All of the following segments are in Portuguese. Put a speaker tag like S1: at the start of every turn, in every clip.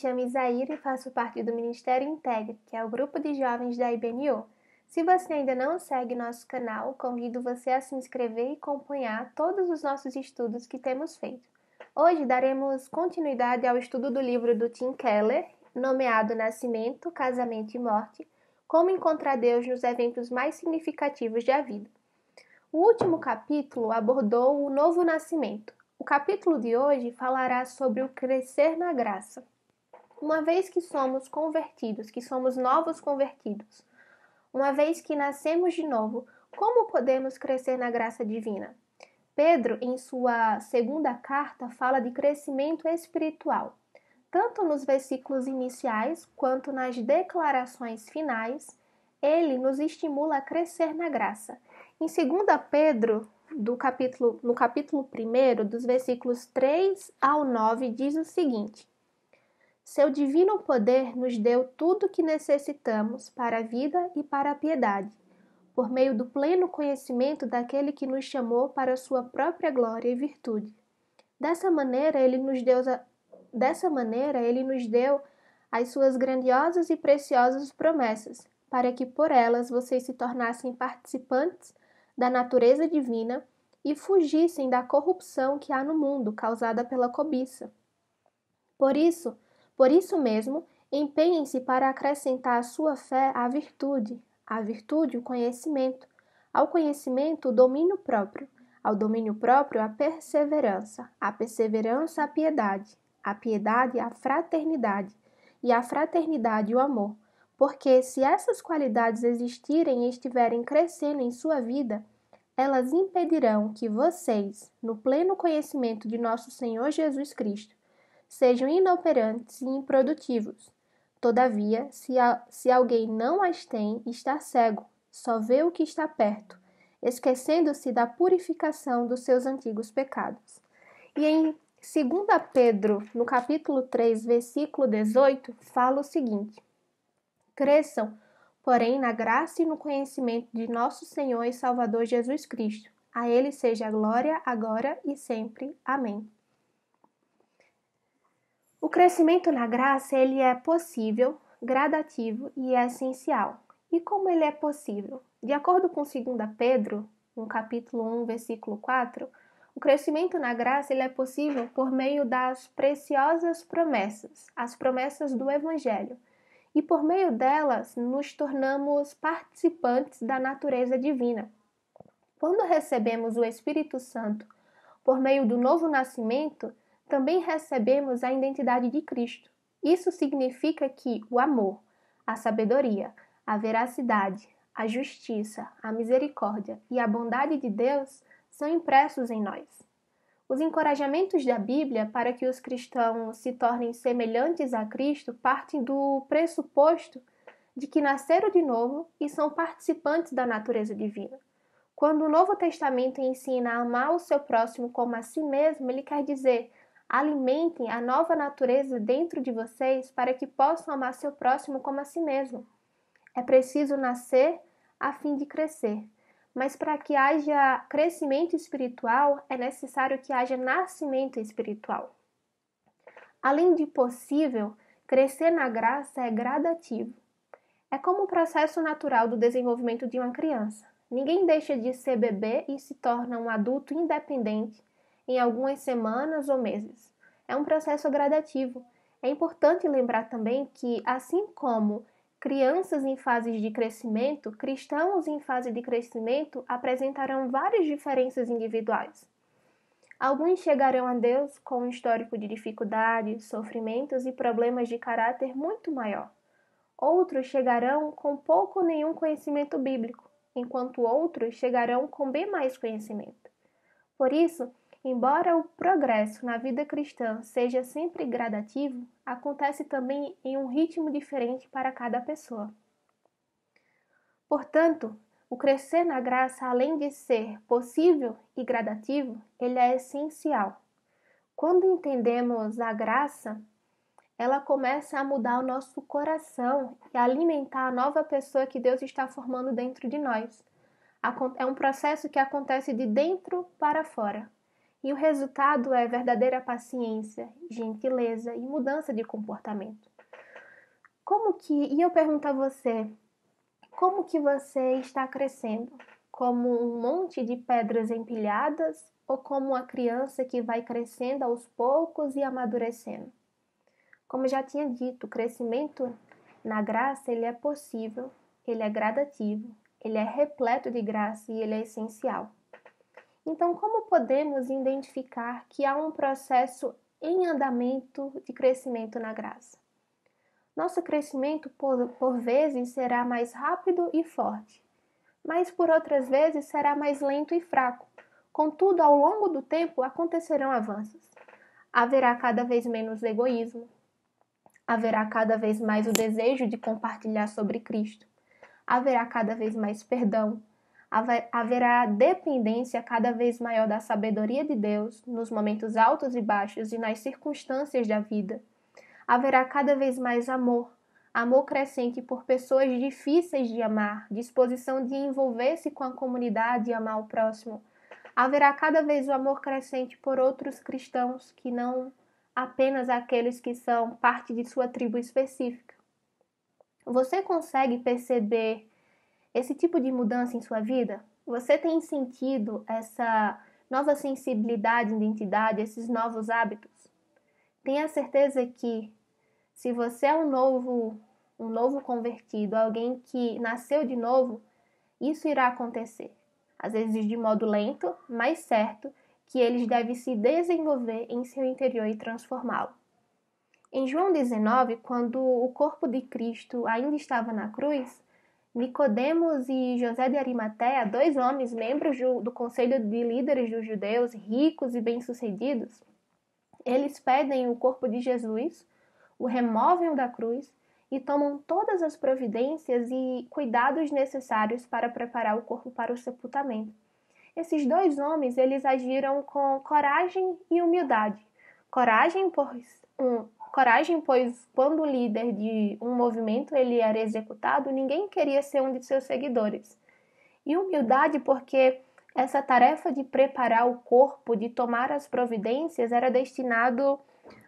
S1: chamo Isaíra e faço parte do Ministério Integre, que é o grupo de jovens da IBNU. Se você ainda não segue nosso canal, convido você a se inscrever e acompanhar todos os nossos estudos que temos feito. Hoje daremos continuidade ao estudo do livro do Tim Keller, nomeado Nascimento, Casamento e Morte: Como Encontrar Deus nos Eventos Mais Significativos da Vida. O último capítulo abordou o novo nascimento. O capítulo de hoje falará sobre o crescer na graça. Uma vez que somos convertidos, que somos novos convertidos, uma vez que nascemos de novo, como podemos crescer na graça divina? Pedro, em sua segunda carta, fala de crescimento espiritual, tanto nos versículos iniciais quanto nas declarações finais. Ele nos estimula a crescer na graça. Em 2 Pedro, do capítulo, no capítulo 1, dos versículos 3 ao 9, diz o seguinte: seu divino poder nos deu tudo o que necessitamos para a vida e para a piedade, por meio do pleno conhecimento daquele que nos chamou para sua própria glória e virtude. Dessa maneira, ele nos deu a... dessa maneira ele nos deu as suas grandiosas e preciosas promessas, para que por elas vocês se tornassem participantes da natureza divina e fugissem da corrupção que há no mundo causada pela cobiça. Por isso, por isso mesmo, empenhem-se para acrescentar à sua fé a virtude, à virtude o conhecimento, ao conhecimento o domínio próprio, ao domínio próprio a perseverança, à perseverança a piedade, à piedade a fraternidade e à fraternidade o amor. Porque se essas qualidades existirem e estiverem crescendo em sua vida, elas impedirão que vocês, no pleno conhecimento de nosso Senhor Jesus Cristo, sejam inoperantes e improdutivos. Todavia, se, a, se alguém não as tem, está cego, só vê o que está perto, esquecendo-se da purificação dos seus antigos pecados. E em 2 Pedro, no capítulo 3, versículo 18, fala o seguinte: Cresçam, porém, na graça e no conhecimento de nosso Senhor e Salvador Jesus Cristo. A Ele seja a glória, agora e sempre. Amém. O crescimento na graça ele é possível, gradativo e é essencial. E como ele é possível? De acordo com 2 Pedro, no capítulo 1, versículo 4, o crescimento na graça ele é possível por meio das preciosas promessas, as promessas do Evangelho. E por meio delas nos tornamos participantes da natureza divina. Quando recebemos o Espírito Santo por meio do novo nascimento, também recebemos a identidade de Cristo. Isso significa que o amor, a sabedoria, a veracidade, a justiça, a misericórdia e a bondade de Deus são impressos em nós. Os encorajamentos da Bíblia para que os cristãos se tornem semelhantes a Cristo partem do pressuposto de que nasceram de novo e são participantes da natureza divina. Quando o Novo Testamento ensina a amar o seu próximo como a si mesmo, ele quer dizer Alimentem a nova natureza dentro de vocês para que possam amar seu próximo como a si mesmo. É preciso nascer a fim de crescer. Mas para que haja crescimento espiritual, é necessário que haja nascimento espiritual. Além de possível, crescer na graça é gradativo. É como o processo natural do desenvolvimento de uma criança. Ninguém deixa de ser bebê e se torna um adulto independente em algumas semanas ou meses. É um processo gradativo. É importante lembrar também que, assim como crianças em fases de crescimento, cristãos em fase de crescimento apresentarão várias diferenças individuais. Alguns chegarão a Deus com um histórico de dificuldades, sofrimentos e problemas de caráter muito maior. Outros chegarão com pouco ou nenhum conhecimento bíblico, enquanto outros chegarão com bem mais conhecimento. Por isso, Embora o progresso na vida cristã seja sempre gradativo, acontece também em um ritmo diferente para cada pessoa. Portanto, o crescer na graça, além de ser possível e gradativo, ele é essencial. Quando entendemos a graça, ela começa a mudar o nosso coração e alimentar a nova pessoa que Deus está formando dentro de nós. É um processo que acontece de dentro para fora. E o resultado é verdadeira paciência, gentileza e mudança de comportamento. Como que, e eu pergunto a você, como que você está crescendo? Como um monte de pedras empilhadas ou como uma criança que vai crescendo aos poucos e amadurecendo? Como já tinha dito, o crescimento na graça ele é possível, ele é gradativo, ele é repleto de graça e ele é essencial. Então, como podemos identificar que há um processo em andamento de crescimento na graça? Nosso crescimento, por, por vezes, será mais rápido e forte, mas por outras vezes será mais lento e fraco. Contudo, ao longo do tempo acontecerão avanços. Haverá cada vez menos egoísmo, haverá cada vez mais o desejo de compartilhar sobre Cristo, haverá cada vez mais perdão haverá dependência cada vez maior da sabedoria de Deus nos momentos altos e baixos e nas circunstâncias da vida. Haverá cada vez mais amor, amor crescente por pessoas difíceis de amar, disposição de envolver-se com a comunidade e amar o próximo. Haverá cada vez o amor crescente por outros cristãos que não apenas aqueles que são parte de sua tribo específica. Você consegue perceber esse tipo de mudança em sua vida? Você tem sentido essa nova sensibilidade, identidade, esses novos hábitos? Tenha certeza que se você é um novo, um novo convertido, alguém que nasceu de novo, isso irá acontecer. Às vezes de modo lento, mas certo, que eles devem se desenvolver em seu interior e transformá-lo. Em João 19, quando o corpo de Cristo ainda estava na cruz, Nicodemos e José de Arimateia, dois homens membros do, do conselho de líderes dos judeus, ricos e bem-sucedidos, eles pedem o corpo de Jesus, o removem da cruz e tomam todas as providências e cuidados necessários para preparar o corpo para o sepultamento. Esses dois homens, eles agiram com coragem e humildade. Coragem por um, coragem, pois quando o líder de um movimento ele era executado, ninguém queria ser um de seus seguidores. E humildade, porque essa tarefa de preparar o corpo, de tomar as providências, era destinado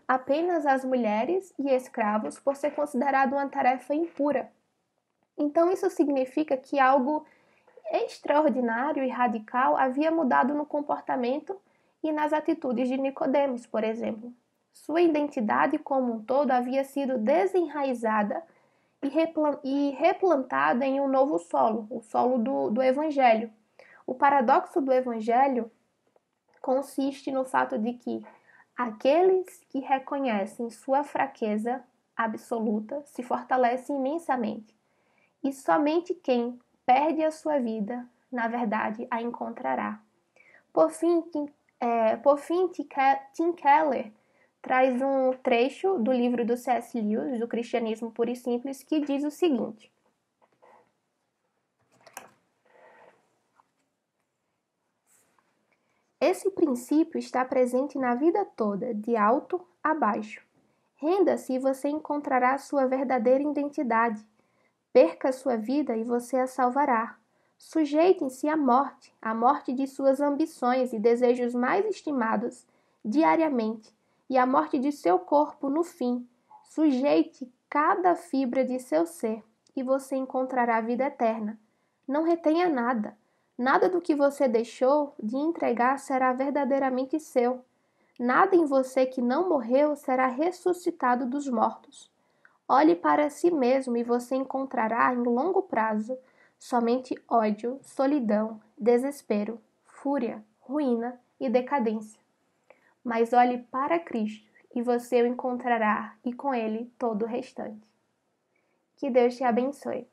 S1: apenas às mulheres e escravos por ser considerado uma tarefa impura. Então isso significa que algo extraordinário e radical havia mudado no comportamento e nas atitudes de Nicodemos, por exemplo. Sua identidade como um todo havia sido desenraizada e replantada em um novo solo, o solo do, do Evangelho. O paradoxo do Evangelho consiste no fato de que aqueles que reconhecem sua fraqueza absoluta se fortalecem imensamente, e somente quem perde a sua vida, na verdade, a encontrará. Por fim, é, por fim Tim Keller traz um trecho do livro do C.S. Lewis, do Cristianismo Puro e Simples, que diz o seguinte: Esse princípio está presente na vida toda, de alto a baixo. Renda-se e você encontrará sua verdadeira identidade. Perca sua vida e você a salvará. Sujeitem-se à morte, à morte de suas ambições e desejos mais estimados, diariamente, e a morte de seu corpo no fim. Sujeite cada fibra de seu ser e você encontrará a vida eterna. Não retenha nada. Nada do que você deixou de entregar será verdadeiramente seu. Nada em você que não morreu será ressuscitado dos mortos. Olhe para si mesmo e você encontrará em longo prazo somente ódio, solidão, desespero, fúria, ruína e decadência mas olhe para Cristo e você o encontrará e com ele todo o restante. Que Deus te abençoe.